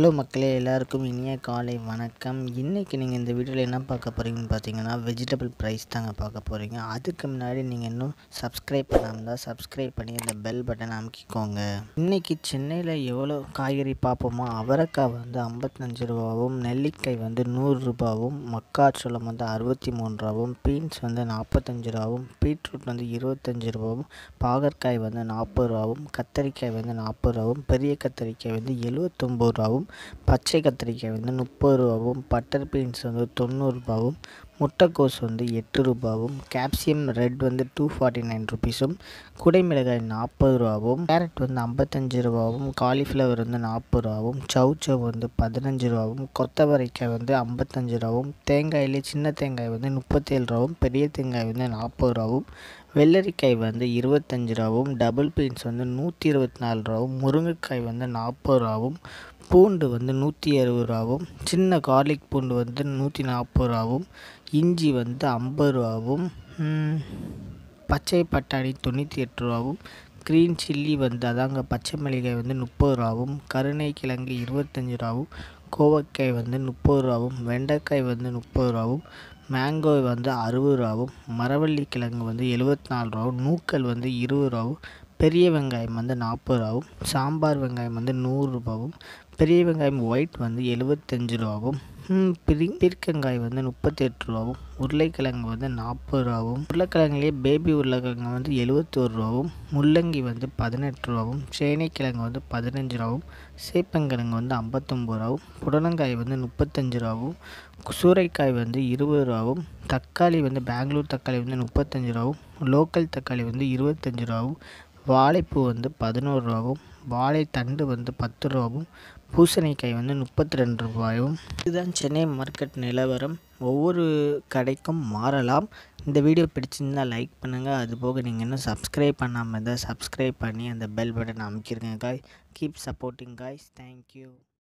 hello மக்களே எல்லாருக்கும் இனிய காலை வணக்கம் இன்றைக்கி நீங்கள் இந்த வீடியோவில் என்ன பார்க்க போகிறீங்கன்னு பார்த்தீங்கன்னா வெஜிடபிள் ப்ரைஸ் தாங்க பார்க்க போகிறீங்க அதுக்கு முன்னாடி நீங்கள் இன்னும் சப்ஸ்கிரைப் பண்ணாமல் தான் சப்ஸ்கிரைப் பண்ணி இந்த பெல் பட்டனை அமுக்கிக்கோங்க இன்றைக்கி சென்னையில் எவ்வளோ காய்கறி பார்ப்போமோ அவரக்காய் வந்து ஐம்பத்தஞ்சு ரூபாவும் நெல்லிக்காய் வந்து நூறுரூபாவும் மக்காச்சோளம் வந்து அறுபத்தி மூணு ரூபாவும் பீன்ஸ் வந்து நாற்பத்தஞ்சு ரூபாவும் பீட்ரூட் வந்து இருபத்தஞ்சு ரூபாவும் பாகற்காய் வந்து நாற்பது ரூபாவும் கத்தரிக்காய் வந்து நாற்பது ரூபாவும் பெரிய கத்தரிக்காய் வந்து எழுவத்தொம்பது ரூபாவும் ரூபாவும் பச்சை கத்திரிக்காய் வந்து முப்பது ரூபாவும் பட்டர் பீன்ஸ் வந்து தொண்ணூறு ரூபாவும் முட்டைக்கோஸ் வந்து எட்டு ரூபாவும் கேப்சியம் ரெட் வந்து டூ ஃபார்ட்டி நைன் ருபீஸும் குடைமிளகாய் நாற்பது ரூபாவும் கேரட் வந்து ஐம்பத்தஞ்சு ரூபாவும் காலிஃப்ளவர் வந்து நாற்பது ரூபாவும் சவு சவ் வந்து பதினஞ்சு ரூபாவும் கொத்தவரைக்காய் வந்து ஐம்பத்தஞ்சு ரூபாவும் தேங்காயிலே சின்ன தேங்காய் வந்து முப்பத்தேழு ரூபாவும் பெரிய தேங்காய் வந்து நாற்பது ரூபாவும் வெள்ளரிக்காய் வந்து இருபத்தஞ்சு ரூபாவும் டபுள் பீன்ஸ் வந்து நூற்றி இருபத்தி நாலு ரூபாவும் முருங்கைக்காய் வந்து நாற்பது ரூபாவும் பூண்டு வந்து நூற்றி அறுபது ரூபாவும் சின்ன கார்லிக் பூண்டு வந்து நூற்றி நாற்பது ரூபாவும் இஞ்சி வந்து ஐம்பது ரூபாவும் பச்சை பட்டாணி தொண்ணூற்றி எட்டு ரூபாவும் க்ரீன் சில்லி வந்து அதாங்க பச்சை மளிகை வந்து முப்பது ரூபாவும் கருணை கிழங்கு இருபத்தஞ்சி ரூபாவும் கோவக்காய் வந்து முப்பது ரூபாவும் வெண்டைக்காய் வந்து முப்பது ரூபாவும் மேங்கோ வந்து அறுபது ரூபாவும் மரவள்ளி கிழங்கு வந்து எழுபத்தி நாலு ரூபாவும் நூக்கல் வந்து இருபது ரூபாவும் பெரிய வெங்காயம் வந்து நாற்பது ரூபாவும் சாம்பார் வெங்காயம் வந்து நூறுரூபாவும் பெரிய வெங்காயம் ஒயிட் வந்து எழுபத்தஞ்சு ரூபாவும் பிரி பீர்க்கங்காய் வந்து முப்பத்தி எட்டு ரூபாவும் உருளைக்கிழங்கு வந்து நாற்பது ரூபாவும் உருளைக்கிழங்குலேயே பேபி உருளைக்கிழங்கு வந்து எழுபத்தோரு ரூபாவும் முள்ளங்கி வந்து பதினெட்டு ரூபாவும் சேனைக்கிழங்கு வந்து பதினஞ்சு ரூபாவும் சேப்பங்கிழங்கு வந்து ஐம்பத்தொம்பது ரூபாவும் புடலங்காய் வந்து முப்பத்தஞ்சு ரூபாவும் சூறைக்காய் வந்து இருபது ரூபாவும் தக்காளி வந்து பெங்களூர் தக்காளி வந்து முப்பத்தஞ்சு ரூபாவும் லோக்கல் தக்காளி வந்து இருபத்தஞ்சு ரூபாவும் வாழைப்பூ வந்து பதினோரு ரூபாவும் வாழைத்தண்டு வந்து பத்து ரூபாவும் பூசணிக்காய் வந்து முப்பத்தி ரெண்டு ரூபாயும் இதுதான் சென்னை மார்க்கெட் நிலவரம் ஒவ்வொரு கடைக்கும் மாறலாம் இந்த வீடியோ பிடிச்சிருந்தால் லைக் பண்ணுங்கள் அதுபோக நீங்கள் இன்னும் சப்ஸ்கிரைப் பண்ணாமல் இருந்தால் சப்ஸ்கிரைப் பண்ணி அந்த பெல் பட்டன் அமைக்கிருங்க காய் கீப் சப்போர்ட்டிங் காய்ஸ் தேங்க்யூ